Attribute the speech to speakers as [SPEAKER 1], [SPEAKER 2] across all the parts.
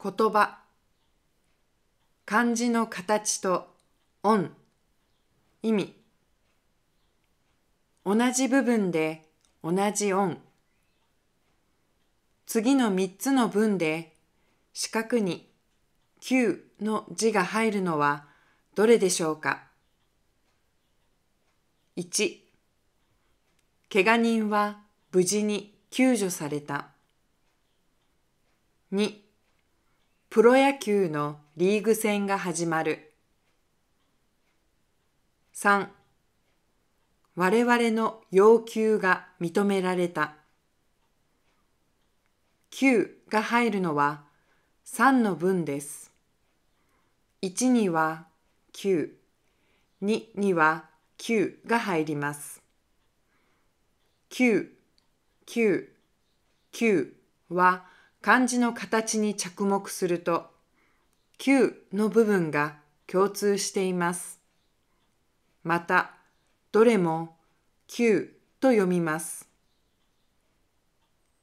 [SPEAKER 1] 言葉漢字の形と音意味同じ部分で同じ音次の3つの文で四角に「9」の字が入るのはどれでしょうか ?1 けが人は無事に救助された2プロ野球のリーグ戦が始まる。3我々の要求が認められた。9が入るのは3の分です。1には9、2には9が入ります。9、9、9は漢字の形に着目すると「九」の部分が共通しています。またどれも「九」と読みます。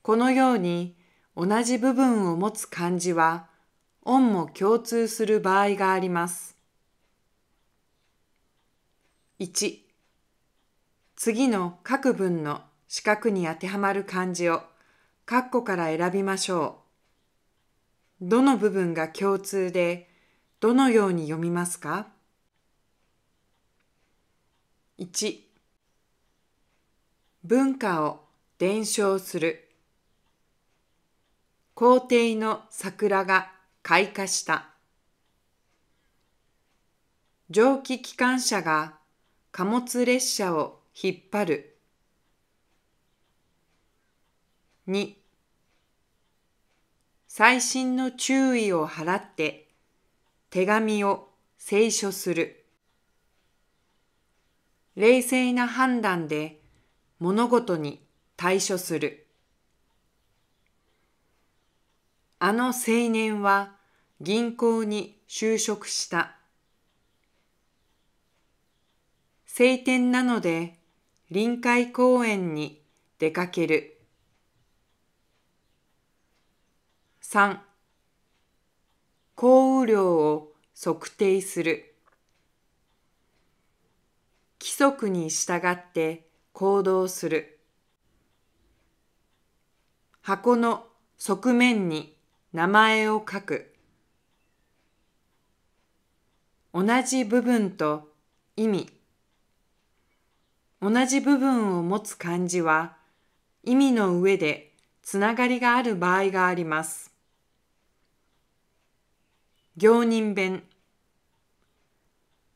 [SPEAKER 1] このように同じ部分を持つ漢字は音も共通する場合があります。1次の各文の四角に当てはまる漢字を「括弧から選びましょう。どの部分が共通で、どのように読みますか ?1 文化を伝承する皇帝の桜が開花した蒸気機関車が貨物列車を引っ張る2細心の注意を払って手紙を清書する冷静な判断で物事に対処するあの青年は銀行に就職した晴天なので臨海公園に出かける3降雨量を測定する規則に従って行動する箱の側面に名前を書く同じ部分と意味同じ部分を持つ漢字は意味の上でつながりがある場合があります。行人弁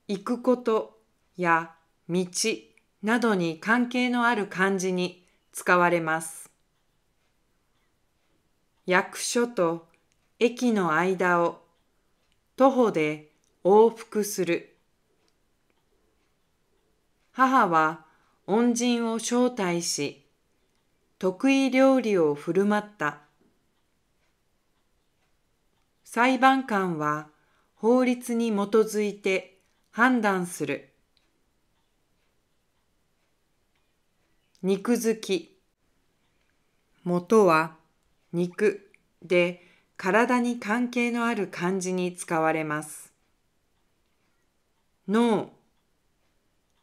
[SPEAKER 1] 行くことや道などに関係のある漢字に使われます。役所と駅の間を徒歩で往復する。母は恩人を招待し、得意料理を振る舞った。裁判官は法律に基づいて判断する。肉付き。元は肉で体に関係のある漢字に使われます。脳、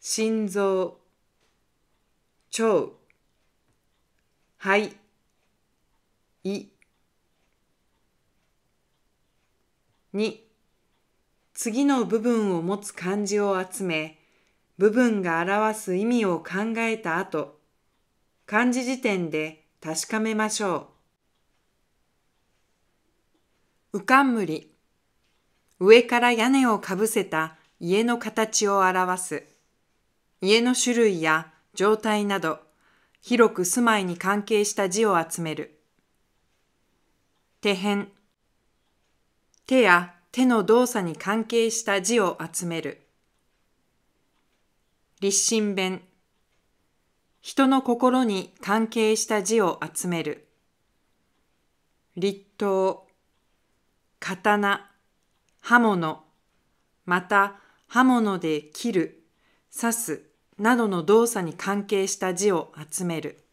[SPEAKER 1] 心臓、腸、肺、胃。2次の部分を持つ漢字を集め部分が表す意味を考えた後漢字辞典で確かめましょう。うかんむり上から屋根をかぶせた家の形を表す。家の種類や状態など、広く住まいに関係した字を集める。手編「手や手の動作に関係した字を集める。立身弁。人の心に関係した字を集める。立刀。刀。刃物。また、刃物で切る、刺す、などの動作に関係した字を集める。